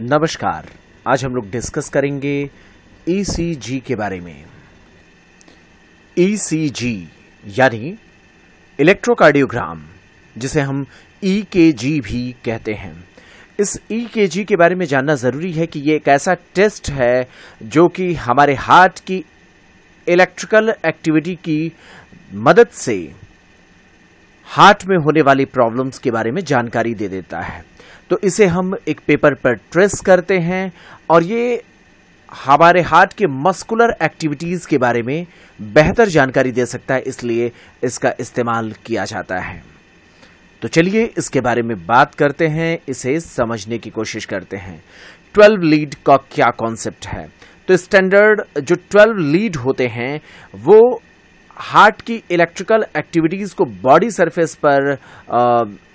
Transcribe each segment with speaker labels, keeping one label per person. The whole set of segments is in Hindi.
Speaker 1: नमस्कार आज हम लोग डिस्कस करेंगे ईसीजी e के बारे में ईसीजी e यानी इलेक्ट्रोकार्डियोग्राम जिसे हम ईकेजी e भी कहते हैं इस ईकेजी के बारे में जानना ज़रूरी है कि ये एक ऐसा टेस्ट है जो कि हमारे हार्ट की इलेक्ट्रिकल एक्टिविटी की मदद से हार्ट में होने वाली प्रॉब्लम्स के बारे में जानकारी दे देता है तो इसे हम एक पेपर पर ट्रेस करते हैं और ये हमारे हार्ट के मस्कुलर एक्टिविटीज़ के बारे में बेहतर जानकारी दे सकता है इसलिए इसका इस्तेमाल किया जाता है तो चलिए इसके बारे में बात करते हैं इसे समझने की कोशिश करते हैं ट्वेल्व लीड का क्या कॉन्सेप्ट है तो स्टैंडर्ड जो ट्वेल्व लीड होते हैं वो हार्ट की इलेक्ट्रिकल एक्टिविटीज को बॉडी सरफेस पर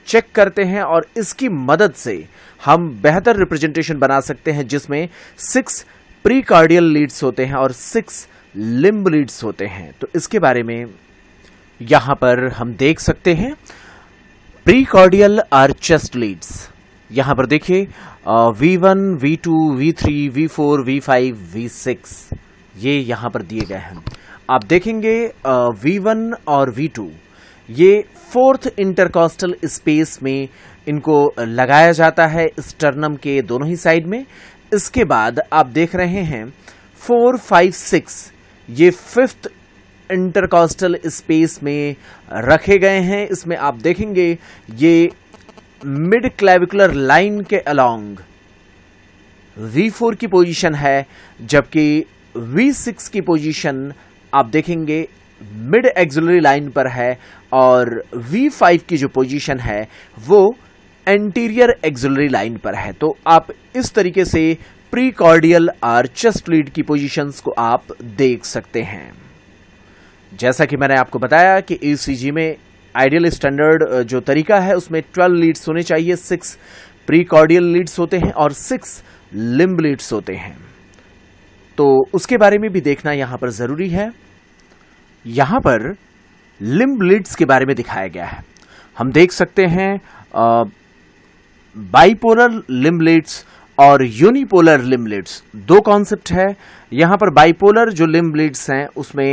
Speaker 1: चेक करते हैं और इसकी मदद से हम बेहतर रिप्रेजेंटेशन बना सकते हैं जिसमें सिक्स प्रीकार्डियल लीड्स होते हैं और सिक्स लिम्ब लीड्स होते हैं तो इसके बारे में यहां पर हम देख सकते हैं कार्डियल आर चेस्ट लीड्स यहां पर देखिए V one V two V three V four V five V six ये यहां पर दिए गए हैं आप देखेंगे वी वन और वी टू ये फोर्थ इंटरकॉस्टल स्पेस में इनको लगाया जाता है स्टर्नम के दोनों ही साइड में इसके बाद आप देख रहे हैं फोर फाइव सिक्स ये फिफ्थ इंटरकॉस्टल स्पेस में रखे गए हैं इसमें आप देखेंगे ये मिड क्लेविकुलर लाइन के अलोंग वी फोर की पोजीशन है जबकि वी सिक्स की पोजीशन आप देखेंगे मिड एक्जुलरी लाइन पर है और V5 की जो पोजीशन है वो एंटीरियर एक्जुलरी लाइन पर है तो आप इस तरीके से प्री कॉर्डियल और चेस्ट लीड की पोजीशंस को आप देख सकते हैं जैसा कि मैंने आपको बताया कि ईसीजी में आइडियल स्टैंडर्ड जो तरीका है उसमें 12 लीड्स होने चाहिए सिक्स प्री कॉर्डियल लीड्स होते हैं और सिक्स लिम्ब लीड्स होते हैं तो उसके बारे में भी देखना यहां पर ज़रूरी है यहां पर लिम्ब लिड्स के बारे में दिखाया गया है हम देख सकते हैं बाइपोलर लिड्स और यूनिपोलर लिड्स दो कॉन्सेप्ट है यहां पर बाइपोलर जो लिड्स हैं उसमें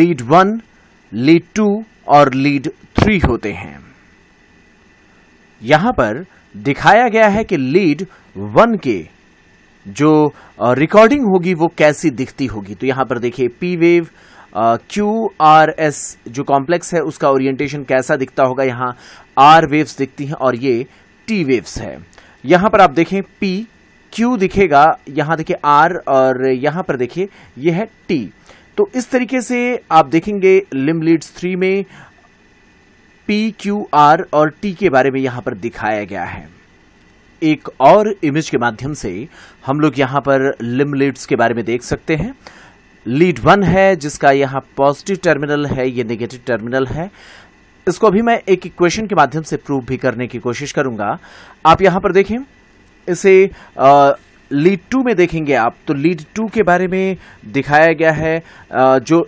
Speaker 1: लीड वन लीड टू और लीड थ्री होते हैं यहां पर दिखाया गया है कि लीड वन के जो रिकॉर्डिंग होगी वो कैसी दिखती होगी तो यहां पर देखिए P wave Q R S जो कॉम्प्लेक्स है उसका ओरिएंटेशन कैसा दिखता होगा यहां आर वेव्स दिखती हैं और ये टी वेव्स है यहां पर आप देखें पी क्यू दिखेगा यहां देखिए आर और यहां पर देखिए ये है टी तो इस तरीके से आप देखेंगे लिम लीड्स थ्री में पी क्यू आर और टी के बारे में यहां पर दिखाया गया है एक और इमेज के माध्यम से हम लोग यहाँ पर लिम लीड्स के बारे में देख सकते हैं लीड वन है जिसका यहाँ पॉजिटिव टर्मिनल है ये नेगेटिव टर्मिनल है इसको अभी मैं एक इक्वेशन के माध्यम से प्रूव भी करने की कोशिश करूंगा आप यहाँ पर देखें इसे लीड टू में देखेंगे आप तो लीड टू के बारे में दिखाया गया है आ, जो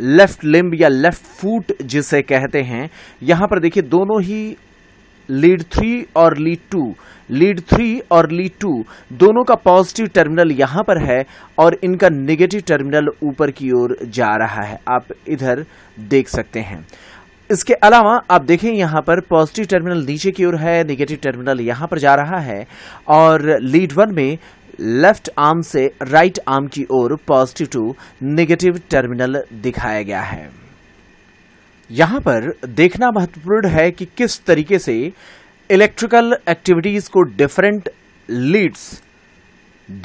Speaker 1: लेफ्ट लिम्ब या लेफ्ट फूट जिसे कहते हैं यहां पर देखिए दोनों ही लीड थ्री और लीड टू लीड थ्री और लीड टू दोनों का पॉजिटिव टर्मिनल यहां पर है और इनका नेगेटिव टर्मिनल ऊपर की ओर जा रहा है आप इधर देख सकते हैं इसके अलावा आप देखें यहां पर पॉजिटिव टर्मिनल नीचे की ओर है नेगेटिव टर्मिनल यहां पर जा रहा है और लीड वन में लेफ्ट आर्म से राइट आर्म की ओर पॉजिटिव टू नेगेटिव टर्मिनल दिखाया गया है यहां पर देखना महत्वपूर्ण है कि किस तरीके से इलेक्ट्रिकल एक्टिविटीज को डिफरेंट लीड्स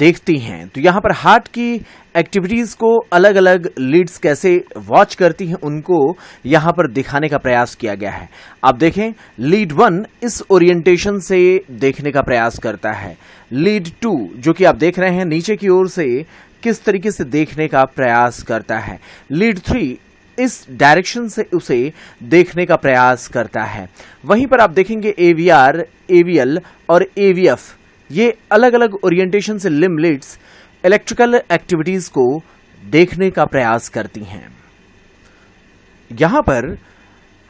Speaker 1: देखती हैं तो यहाँ पर हार्ट की एक्टिविटीज़ को अलग अलग लीड्स कैसे वॉच करती हैं उनको यहाँ पर दिखाने का प्रयास किया गया है आप देखें लीड वन इस ओरिएंटेशन से देखने का प्रयास करता है लीड टू जो कि आप देख रहे हैं नीचे की ओर से किस तरीके से देखने का प्रयास करता है लीड थ्री इस डायरेक्शन से उसे देखने का प्रयास करता है वहीं पर आप देखेंगे एवीआर एवीएल और एवीएफ ये अलग अलग ओरिएंटेशन से लिमलिट्स इलेक्ट्रिकल एक्टिविटीज को देखने का प्रयास करती हैं यहां पर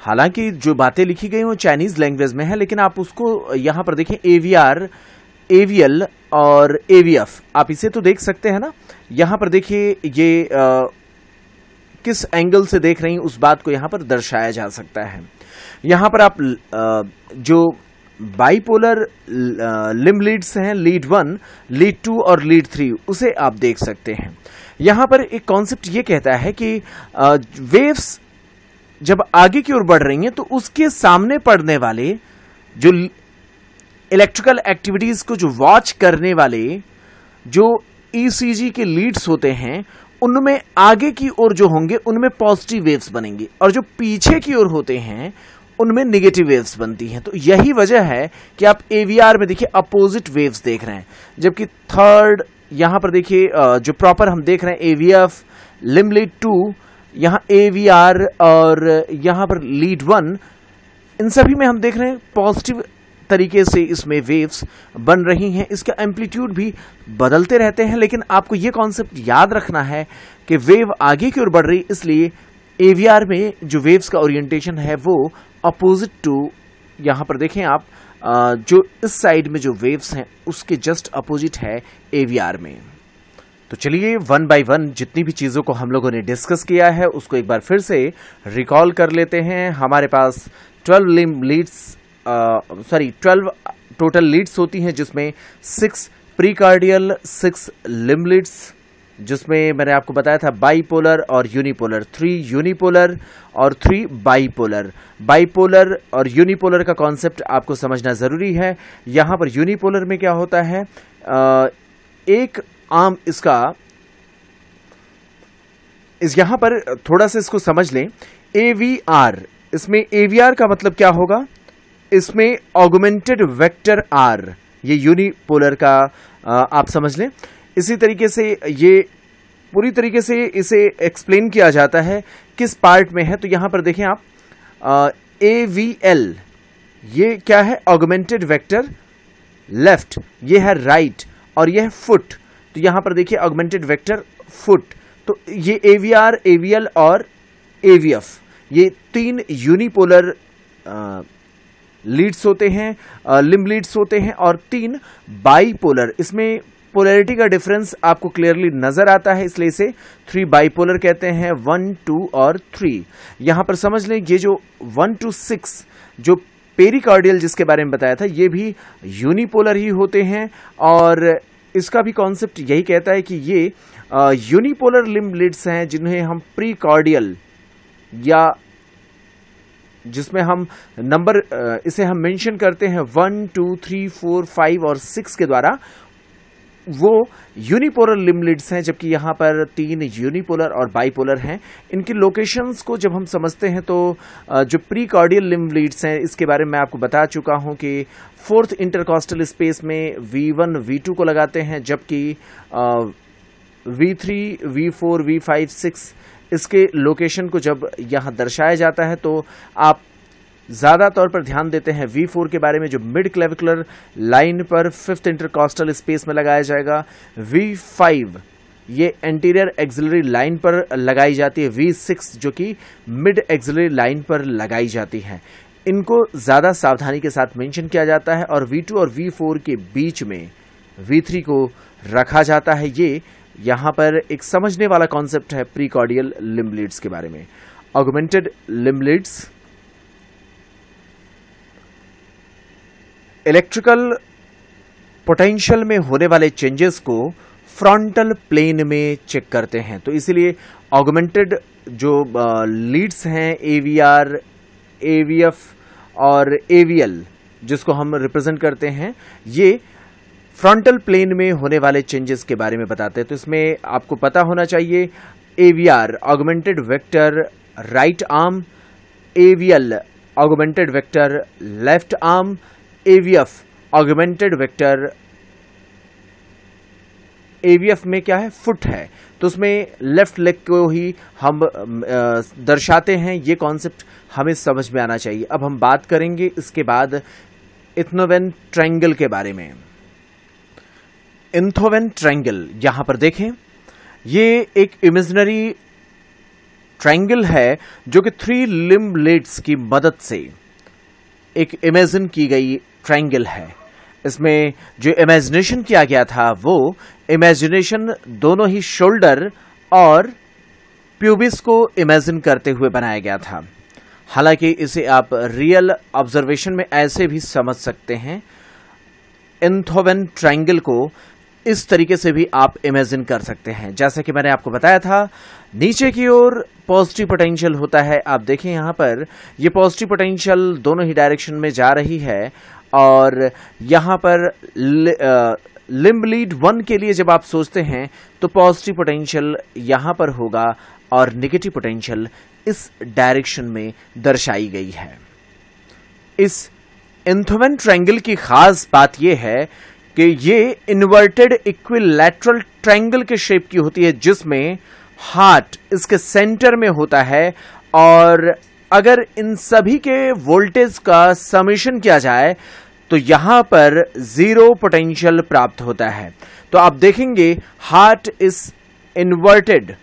Speaker 1: हालांकि जो बातें लिखी गई वो चाइनीज लैंग्वेज में है लेकिन आप उसको यहां पर देखें एवीआर एवीएल और एवीएफ आप इसे तो देख सकते हैं ना यहां पर देखिए ये किस एंगल से देख रही उस बात को यहाँ पर दर्शाया जा सकता है यहाँ पर आप जो बाईपोलर लिम लीड्स हैं लीड वन लीड टू और लीड थ्री उसे आप देख सकते हैं यहाँ पर एक कॉन्सेप्ट ये कहता है कि वेव्स जब आगे की ओर बढ़ रही हैं तो उसके सामने पड़ने वाले जो इलेक्ट्रिकल एक्टिविटीज को जो वॉच करने वाले जो ईसीजी e के लीड्स होते हैं उनमें आगे की ओर जो होंगे उनमें पॉजिटिव वेव्स बनेंगे और जो पीछे की ओर होते हैं उनमें निगेटिव वेव्स बनती हैं तो यही वजह है कि आप एवीआर में देखिए अपोजिट वेव्स देख रहे हैं जबकि थर्ड यहां पर देखिए जो प्रॉपर हम देख रहे हैं एवीएफ लिमलिट टू यहाँ एवीआर और यहाँ पर लीड वन इन सभी में हम देख रहे हैं पॉजिटिव तरीके से इसमें वेव्स बन रही हैं इसका एम्पलीट्यूड भी बदलते रहते हैं लेकिन आपको ये कॉन्सेप्ट याद रखना है कि वेव आगे की ओर बढ़ रही इसलिए एवीआर में जो वेव्स का ओरिएंटेशन है वो अपोजिट टू यहाँ पर देखें आप जो इस साइड में जो वेव्स हैं उसके जस्ट अपोजिट है एवीआर में तो चलिए वन बाय वन जितनी भी चीज़ों को हम लोगों ने डिस्कस किया है उसको एक बार फिर से रिकॉल कर लेते हैं हमारे पास 12 limb leads sorry twelve total leads होती हैं जिसमें six precordial six limb leads जिसमें मैंने आपको बताया था बाईपोलर और यूनिपोलर थ्री यूनिपोलर और थ्री बाईपोलर बाईपोलर और यूनिपोलर का कॉन्सेप्ट आपको समझना ज़रूरी है यहाँ पर यूनिपोलर में क्या होता है आ, एक आम इसका इस यहाँ पर थोड़ा सा इसको समझ लें ए वी आर इसमें ए वी आर का मतलब क्या होगा इसमें ऑगुमेंटेड वेक्टर आर ये यूनिपोलर का आप समझ लें इसी तरीके से ये पूरी तरीके से इसे एक्सप्लेन किया जाता है किस पार्ट में है तो यहां पर देखें आप ए वी एल ये क्या है ऑगमेंटेड वेक्टर लेफ्ट ये है राइट right, और ये है फुट तो यहां पर देखिए ऑगमेंटेड वेक्टर फुट तो ये A V R A V L और ए वी एफ ये तीन यूनिपोलर लीड्स होते हैं लिम्ब लीड्स होते हैं और तीन बाईपोलर इसमें पोलैरिटी का डिफरेंस आपको क्लियरली नजर आता है इसलिए इसे थ्री बाईपोलर कहते हैं वन टू और थ्री यहां पर समझ लें ये जो वन टू सिक्स जो पेरिकार्डियल जिसके बारे में बताया था ये भी यूनिपोलर ही होते हैं और इसका भी कॉन्सेप्ट यही कहता है कि ये यूनिपोलर लिम्ब लिड्स हैं जिन्हें हम प्रीकॉर्डियल या जिसमें हम नंबर इसे हम मेंशन करते हैं one two three four five और सिक्स के द्वारा वो यूनिपोलर लिमलिड्स हैं जबकि यहां पर तीन यूनिपोलर और बाईपोलर हैं इनकी लोकेशंस को जब हम समझते हैं तो जो प्री कॉर्डियल लिमलिड्स हैं इसके बारे में आपको बता चुका हूं कि फोर्थ इंटरकॉस्टल स्पेस में वी वन वी टू को लगाते हैं जबकि V three V four V five six इसके लोकेशन को जब यहाँ दर्शाया जाता है तो आप ज़्यादा तौर पर ध्यान देते हैं वी फोर के बारे में जो मिड क्लेविकुलर लाइन पर फिफ्थ इंटरकॉस्टल स्पेस में लगाया जाएगा वी फाइव ये एंटीरियर एक्सिलरी लाइन पर लगाई जाती है वी सिक्स जो कि मिड एक्सिलरी लाइन पर लगाई जाती है इनको ज़्यादा सावधानी के साथ मेंशन किया जाता है और वी टू और वी फोर के बीच में वी थ्री को रखा जाता है ये यहाँ पर एक समझने वाला कॉन्सेप्ट है प्रीकॉर्डियल लिम्बलीड्स के बारे में ऑगमेंटेड लिम्बलीड्स इलेक्ट्रिकल पोटेंशियल में होने वाले चेंजेस को फ्रंटल प्लेन में चेक करते हैं तो इसीलिए ऑगमेंटेड जो लीड्स हैं एवीआर एवीएफ और एवीएल जिसको हम रिप्रेजेंट करते हैं ये फ्रंटल प्लेन में होने वाले चेंजेस के बारे में बताते हैं तो इसमें आपको पता होना चाहिए AVR augmented vector right arm AVL augmented vector left arm AVF augmented vector AVF में क्या है फुट है तो उसमें लेफ्ट लेग को ही हम दर्शाते हैं ये कॉन्सेप्ट हमें समझ में आना चाहिए अब हम बात करेंगे इसके बाद इथनोवेन ट्रायंगल के बारे में इंथोवेन ट्रायंगल यहां पर देखें ये एक इमेजनरी ट्रायंगल है जो कि थ्री लिम्ब लेट्स की मदद से एक इमेजिन की गई ट्रायंगल है इसमें जो इमेजिनेशन किया गया था वो इमेजिनेशन दोनों ही शोल्डर और प्यूबिस को इमेजिन करते हुए बनाया गया था हालांकि इसे आप रियल ऑब्जर्वेशन में ऐसे भी समझ सकते हैं इंथोवेन ट्रायंगल को इस तरीके से भी आप इमेजिन कर सकते हैं जैसे कि मैंने आपको बताया था नीचे की ओर पॉजिटिव पोटेंशियल होता है आप देखें यहाँ पर ये पॉजिटिव पोटेंशियल दोनों ही डायरेक्शन में जा रही है और यहाँ पर लिम्ब लीड वन के लिए जब आप सोचते हैं तो पॉजिटिव पोटेंशियल यहाँ पर होगा और निगेटिव पोटेंशियल इस डायरेक्शन में दर्शाई गई है इस इंथोमेन ट्रैंगल की खास बात यह है कि ये इन्वर्टेड इक्विलैटरल ट्रायंगल के शेप की होती है जिसमें हार्ट इसके सेंटर में होता है और अगर इन सभी के वोल्टेज का समेशन किया जाए तो यहां पर जीरो पोटेंशियल प्राप्त होता है तो आप देखेंगे हार्ट इस इन्वर्टेड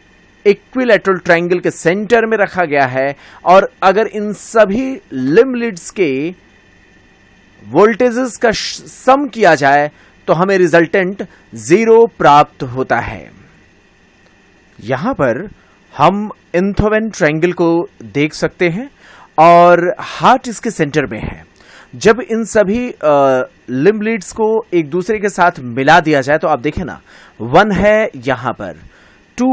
Speaker 1: इक्विलेटरल ट्रायंगल के सेंटर में रखा गया है और अगर इन सभी लिम लिड्स के वोल्टेजेस का सम किया जाए तो हमें रिजल्टेंट जीरो प्राप्त होता है यहां पर हम इंथोवेन ट्रायंगल को देख सकते हैं और हार्ट इसके सेंटर में है जब इन सभी लिम्ब लीड्स को एक दूसरे के साथ मिला दिया जाए तो आप देखें ना वन है यहां पर टू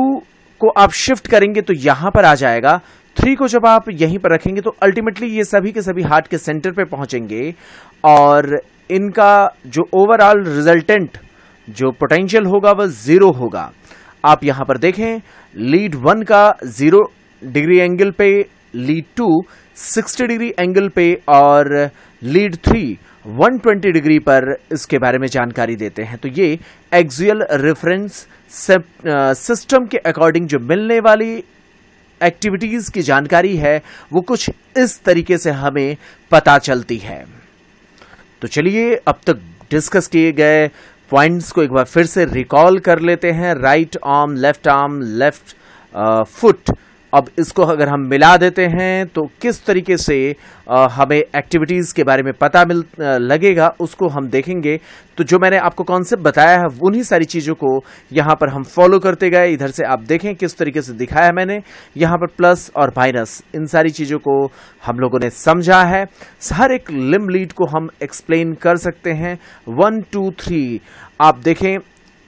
Speaker 1: को आप शिफ्ट करेंगे तो यहां पर आ जाएगा थ्री को जब आप यहीं पर रखेंगे तो अल्टीमेटली ये सभी के सभी हार्ट के सेंटर पे पहुंचेंगे और इनका जो ओवरऑल रिजल्टेंट जो पोटेंशियल होगा वह जीरो होगा आप यहां पर देखें लीड वन का जीरो डिग्री एंगल पे lead two sixty degree angle पे और लीड थ्री 120 डिग्री पर इसके बारे में जानकारी देते हैं तो ये एक्जुअल रेफरेंस सिस्टम के अकॉर्डिंग जो मिलने वाली एक्टिविटीज़ की जानकारी है वो कुछ इस तरीके से हमें पता चलती है तो चलिए अब तक डिस्कस किए गए पॉइंट्स को एक बार फिर से रिकॉल कर लेते हैं right arm left arm left foot अब इसको अगर हम मिला देते हैं तो किस तरीके से हमें एक्टिविटीज़ के बारे में पता मिल लगेगा उसको हम देखेंगे तो जो मैंने आपको कॉन्सेप्ट बताया है उन्हीं सारी चीज़ों को यहाँ पर हम फॉलो करते गए इधर से आप देखें किस तरीके से दिखाया है मैंने यहाँ पर प्लस और माइनस इन सारी चीज़ों को हम लोगों ने समझा है हर एक लिम लीड को हम एक्सप्लेन कर सकते हैं वन टू थ्री आप देखें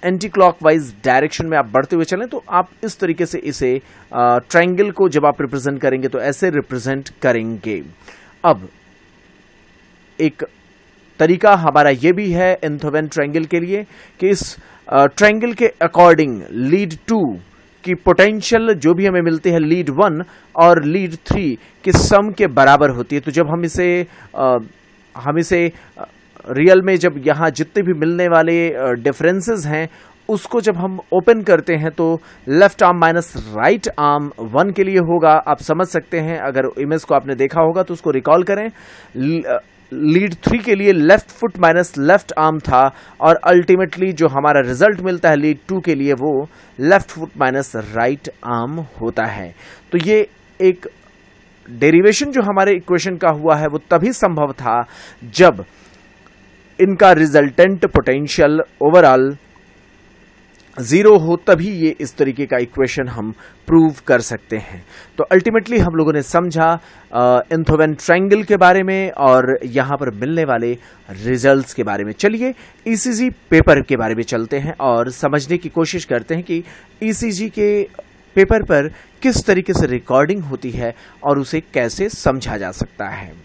Speaker 1: एंटी क्लॉकवाइज डायरेक्शन में आप बढ़ते हुए चलें तो आप इस तरीके से इसे ट्रायंगल को जब आप रिप्रेजेंट करेंगे तो ऐसे रिप्रेजेंट करेंगे अब एक तरीका हमारा यह भी है एंथोवेन ट्रायंगल के लिए कि इस ट्रायंगल के अकॉर्डिंग लीड टू की पोटेंशियल जो भी हमें मिलती है लीड वन और लीड थ्री के सम के बराबर होती है तो जब हम इसे आ, हम इसे रियल में जब यहाँ जितने भी मिलने वाले डिफरेंसेस हैं उसको जब हम ओपन करते हैं तो left arm minus right arm one के लिए होगा आप समझ सकते हैं अगर इमेज को आपने देखा होगा तो उसको रिकॉल करें लीड थ्री के लिए left foot minus left arm था और अल्टीमेटली जो हमारा रिजल्ट मिलता है लीड टू के लिए वो left foot minus right arm होता है तो ये एक डेरिवेशन जो हमारे इक्वेशन का हुआ है वो तभी संभव था जब इनका रिजल्टेंट पोटेंशियल ओवरऑल ज़ीरो हो तभी ये इस तरीके का इक्वेशन हम प्रूव कर सकते हैं तो अल्टीमेटली हम लोगों ने समझा इंथोवेन ट्रायंगल के बारे में और यहां पर मिलने वाले रिजल्ट्स के बारे में चलिए ईसीजी e पेपर के बारे में चलते हैं और समझने की कोशिश करते हैं कि ईसीजी e के पेपर पर किस तरीके से रिकॉर्डिंग होती है और उसे कैसे समझा जा सकता है